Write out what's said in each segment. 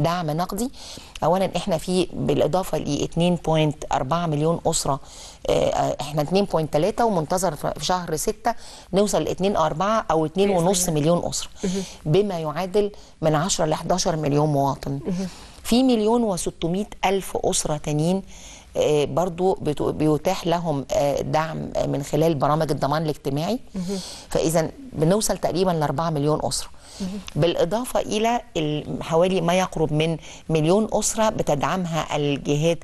دعم نقدي اولا احنا في بالاضافه ل 2.4 مليون اسره آه، احنا 2.3 ومنتظر في شهر 6 نوصل ل 2.4 او 2.5 مليون اسره بما يعادل من 10 ل 11 مليون مواطن في مليون و600 الف اسره تانيين آه، برضو بيتاح لهم آه، دعم آه، من خلال برامج الضمان الاجتماعي فاذا بنوصل تقريبا ل 4 مليون اسره بالاضافه الى حوالي ما يقرب من مليون اسره بتدعمها الجهات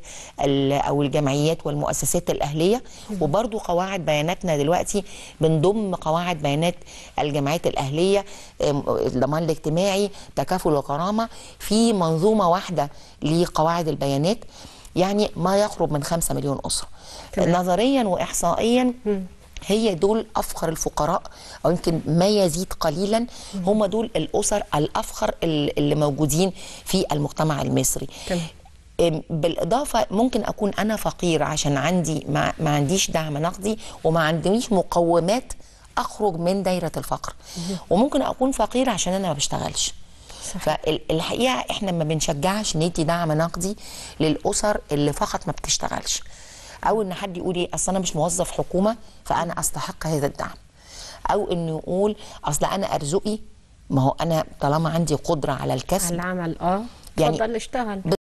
او الجمعيات والمؤسسات الاهليه وبرضو قواعد بياناتنا دلوقتي بنضم قواعد بيانات الجمعيات الاهليه الضمان الاجتماعي تكافل الغرامه في منظومه واحده لقواعد البيانات يعني ما يقرب من 5 مليون أسرة كمان. نظريا وإحصائيا م. هي دول أفخر الفقراء او يمكن ما يزيد قليلا هم دول الاسر الأفخر اللي موجودين في المجتمع المصري كمان. بالاضافه ممكن اكون انا فقير عشان عندي ما, ما عنديش دعم نقدي وما عنديش مقومات اخرج من دايره الفقر وممكن اكون فقير عشان انا ما بشتغلش فالحقيقه احنا ما بنشجعش ندي دعم نقدي للاسر اللي فقط ما بتشتغلش او ان حد يقول ايه اصل انا مش موظف حكومه فانا استحق هذا الدعم او انه يقول اصل انا ارزقي ما هو انا طالما عندي قدره على الكسب على العمل اه يعني اشتغل